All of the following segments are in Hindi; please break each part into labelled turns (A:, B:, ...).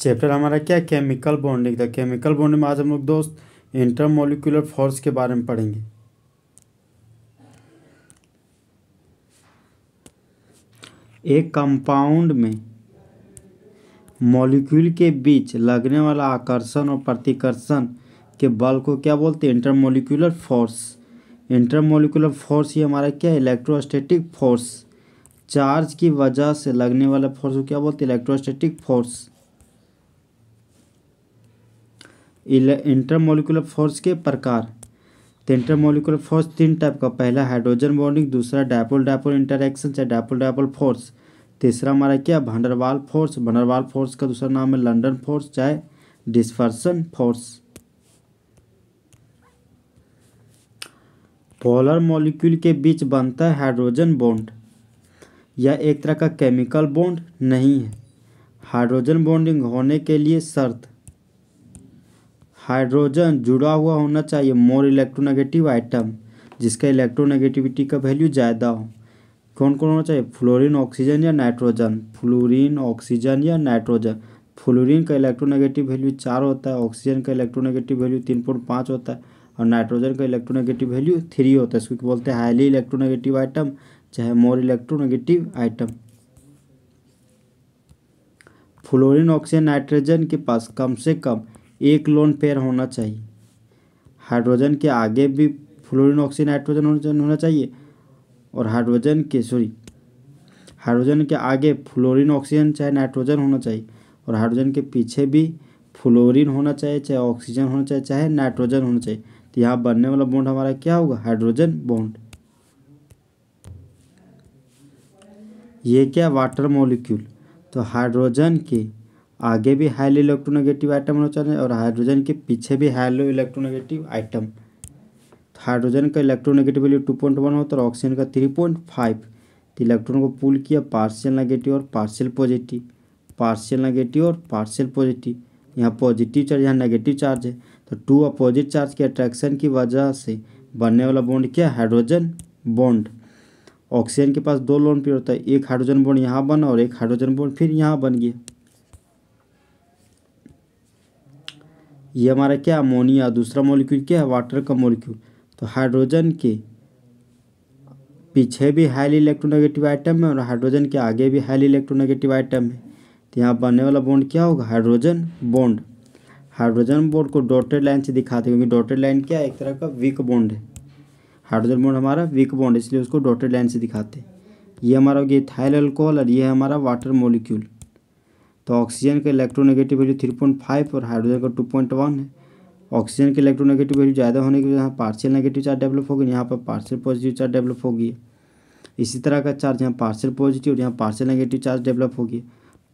A: चैप्टर हमारा क्या केमिकल बॉन्डिंग था केमिकल बॉन्डिंग में आज हम लोग दोस्त इंटरमोलिकुलर फोर्स के बारे में पढ़ेंगे एक कंपाउंड में मॉलिक्यूल के बीच लगने वाला आकर्षण और प्रतिकर्षण के बल को क्या बोलते हैं इंटरमोलिकुलर फोर्स इंटरमोलिकुलर फोर्स ये हमारा क्या है इलेक्ट्रोस्टैटिक फोर्स चार्ज की वजह से लगने वाला फोर्स को क्या बोलते हैं इलेक्ट्रोस्टैटिक फोर्स इंटरमोलिकुलर फोर्स के प्रकार तो इंटरमोलिकुलर फोर्स तीन टाइप का पहला हाइड्रोजन बॉन्डिंग दूसरा डायपोल डायपोल इंटरेक्शन या डायपोल डायपोल फोर्स तीसरा हमारा क्या भंडरवाल फोर्स भंडरवाल फोर्स का दूसरा नाम है लंडन फोर्स चाहे डिस्पर्सन फोर्स पोलर मॉलिक्यूल के बीच बनता है हाइड्रोजन बॉन्ड यह एक तरह का केमिकल बॉन्ड नहीं है हाइड्रोजन बॉन्डिंग होने के लिए शर्त हाइड्रोजन जुड़ा हुआ होना चाहिए मोर इलेक्ट्रोनेगेटिव आइटम जिसका इलेक्ट्रोनेगेटिविटी का वैल्यू ज़्यादा हो कौन कौन होना चाहिए फ्लोरीन ऑक्सीजन या नाइट्रोजन फ्लोरीन ऑक्सीजन या नाइट्रोजन फ्लोरीन का इलेक्ट्रोनेगेटिव वैल्यू चार होता है ऑक्सीजन का इलेक्ट्रोनेगेटिव वैल्यू तीन पॉइंट पाँच होता है और नाइट्रोजन का इलेक्ट्रोनेगेटिव वैल्यू थ्री होता है इसको बोलते हैं हाईली इलेक्ट्रोनेगेटिव आइटम चाहे more electronegative atom fluorine oxygen nitrogen के पास कम से कम एक लोन पेयर होना चाहिए हाइड्रोजन के आगे भी फ्लोरिन ऑक्सीजन नाइट्रोजन होना चाहिए और हाइड्रोजन के सॉरी हाइड्रोजन के आगे फ्लोरिन ऑक्सीजन चाहे नाइट्रोजन होना चाहिए और हाइड्रोजन के पीछे भी फ्लोरिन होना चाहिए चाहे ऑक्सीजन होना चाहिए चाहे नाइट्रोजन होना चाहिए तो यहाँ बनने वाला बॉन्ड हमारा क्या होगा हाइड्रोजन बॉन्ड ये क्या वाटर मॉलिक्यूल तो हाइड्रोजन के आगे भी हाईली इलेक्ट्रोनेगेटिव आइटम होना चाहिए और हाइड्रोजन के पीछे भी हाईलो इलेक्ट्रोनेगेटिव आइटम हाइड्रोजन का electronegative value two point one होता है और ऑक्सीजन का थ्री पॉइंट फाइव तो इलेक्ट्रॉन को पुल किया पार्शियल नेगेटिव और पार्शियल पॉजिटिव पार्शियल नेगेटिव और पार्शियल पॉजिटिव यहाँ पॉजिटिव चार्ज यहाँ नेगेटिव चार्ज है तो टू अपोजिट चार्ज के अट्रैक्शन की वजह से बनने वाला बॉन्ड क्या हाइड्रोजन बॉन्ड ऑक्सीजन के पास दो लोन पेयर होता है एक हाइड्रोजन बॉन्ड यहाँ बना और एक हाइड्रोजन बॉन्ड फिर यहाँ बन गया ये हमारा क्या अमोनिया दूसरा मॉलिक्यूल क्या है वाटर का मॉलिक्यूल तो हाइड्रोजन के पीछे भी हाईली इलेक्ट्रोनेगेटिव आइटम है और हाइड्रोजन के आगे भी हाईली इलेक्ट्रोनेगेटिव आइटम है तो यहाँ बनने वाला बॉन्ड क्या होगा हाइड्रोजन बॉन्ड हाइड्रोजन बॉन्ड को डॉटेड लाइन से दिखाते हैं क्योंकि डॉटेड लाइन क्या है एक तरह का वीक बॉन्ड है हाइड्रोजन बॉन्ड हमारा वीक बॉन्ड है इसलिए उसको डॉटेड लाइन से दिखाते हैं ये हमारा ये गया थाइल अल्कोहल और ये हमारा वाटर मोलिक्यूल तो ऑक्सीजन का electronegative value three point five और हाइड्रोजन का टू पॉइंट वन है ऑक्सीजन के इलेक्ट्रोनेगेटिव वैल्यू ज़्यादा होने की वजह से यहाँ पार्शियल नेगेटिव चार्ज डेवलप होगी यहाँ पर पार्शियल पॉजिटिव चार्ज डेवलप होगी इसी तरह का चार्ज यहाँ पार्शियल पॉजिटिव और यहाँ पार्शियल नेगेटिव चार्ज डेवलप होगी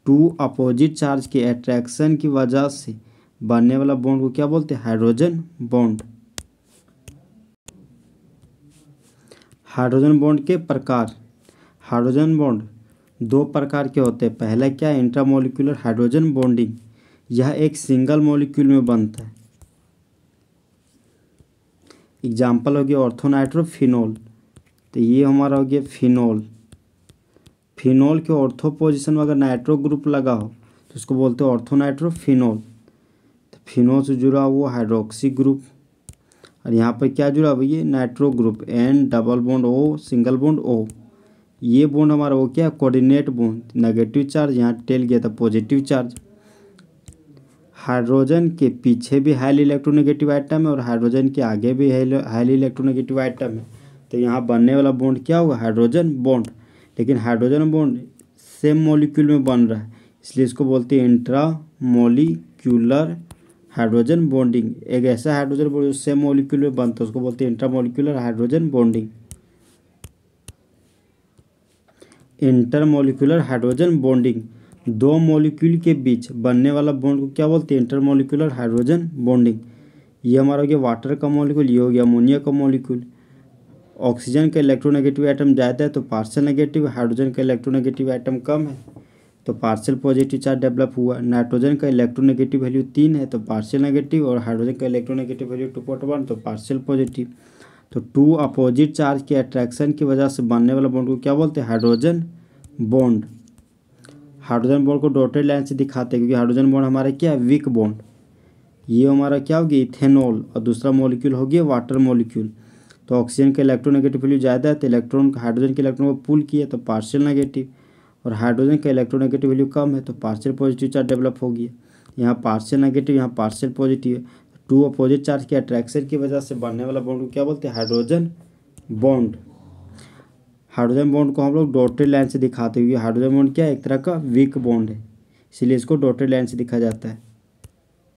A: टू अपोजिट चार्ज के अट्रैक्शन की वजह से बनने वाला बॉन्ड को क्या बोलते हैं हाइड्रोजन बॉन्ड हाइड्रोजन बॉन्ड के प्रकार हाइड्रोजन बॉन्ड दो प्रकार के होते हैं पहला क्या है इंट्रामोलिकुलर हाइड्रोजन बॉन्डिंग यह एक सिंगल मॉलिक्यूल में बनता है एग्जाम्पल हो गया ऑर्थोनाइट्रोफिनोल तो ये हमारा हो गया फिनोल फिनोल के ऑर्थो पोजिशन में अगर नाइट्रो ग्रुप लगा हो तो उसको बोलते हैं ऑर्थोनाइट्रोफिनोल तो फिनोल से जुड़ा हुआ हाइड्रोक्सी ग्रुप और यहाँ पर क्या जुड़ा हुआ ये nitro group N double bond O single bond O ये बॉन्ड हमारा वो क्या कोऑर्डिनेट बॉन्ड नेगेटिव चार्ज यहाँ टेल गया था पॉजिटिव चार्ज हाइड्रोजन के पीछे भी हाइली इलेक्ट्रोनेगेटिव आइटम है और हाइड्रोजन के आगे भी हाइली इलेक्ट्रोनेगेटिव आइटम है तो यहाँ बनने वाला बॉन्ड क्या होगा हाइड्रोजन बॉन्ड लेकिन हाइड्रोजन बॉन्ड सेम मॉलिक्यूल में बन रहा है इसलिए इसको बोलते हैं इंट्रा मोलिक्यूलर हाइड्रोजन बॉन्डिंग एक ऐसा हाइड्रोजन बॉन्ड जो सेम मॉलिक्यूल में बनता है उसको बोलते हैं intramolecular hydrogen bonding intermolecular hydrogen bonding दो मोलिक्यूल के बीच बनने वाला बॉन्ड को क्या बोलते हैं इंटरमोलिकुलर हाइड्रोजन बॉन्डिंग ये हमारा हो गया वाटर का मोलिक्यूल ये हो गया अमोनिया का मोलिक्यूल ऑक्सीजन का इलेक्ट्रोनेगेटिव आइटम ज़्यादा है तो पार्सल नेगेटिव हाइड्रोजन का इलेक्ट्रोनेगेटिव आइटम कम है तो पार्सल पॉजिटिव चार्ज डेवलप हुआ नाइट्रोजन का इलेक्ट्रोनेगेटिव वैल्यू तीन है तो पार्सल नेगेटिव और हाइड्रोजन का electronegative value two point one तो पार्सल पॉजिटिव तो टू अपोजिट चार्ज के अट्रैक्शन की वजह से बनने वाला बॉन्ड को क्या बोलते हैं हाइड्रोजन बॉन्ड हाइड्रोजन बॉन्ड को डॉटेड लाइन से दिखाते हैं क्योंकि हाइड्रोजन बॉन्ड हमारा क्या है वीक बॉन्ड ये हमारा क्या होगी इथेनॉल और दूसरा मॉलिक्यूल होगी वाटर मॉलिक्यूल तो ऑक्सीजन के इलेक्ट्रोनेगेटिव वैल्यू ज़्यादा है तो इलेक्ट्रॉन हाइड्रोजन के इलेक्ट्रॉन को पुल किया तो पार्शियल नेगेटिव और हाइड्रोजन का इलेक्ट्रोनेगेटिव वैल्यू कम है तो पार्शियल पॉजिटिव चार्ज डेवलप होगी यहाँ पार्शियल नेगेटिव यहाँ partial positive two opposite charge के अट्रैक्शन की वजह से बनने वाला बॉन्ड को क्या बोलते हैं हाइड्रोजन बॉन्ड हाइड्रोजन बॉन्ड को हम लोग डॉटेड लाइन से दिखाते हुए हाइड्रोजन बॉन्ड क्या एक तरह का वीक बॉन्ड है इसीलिए इसको डॉटेड लाइन से दिखा जाता है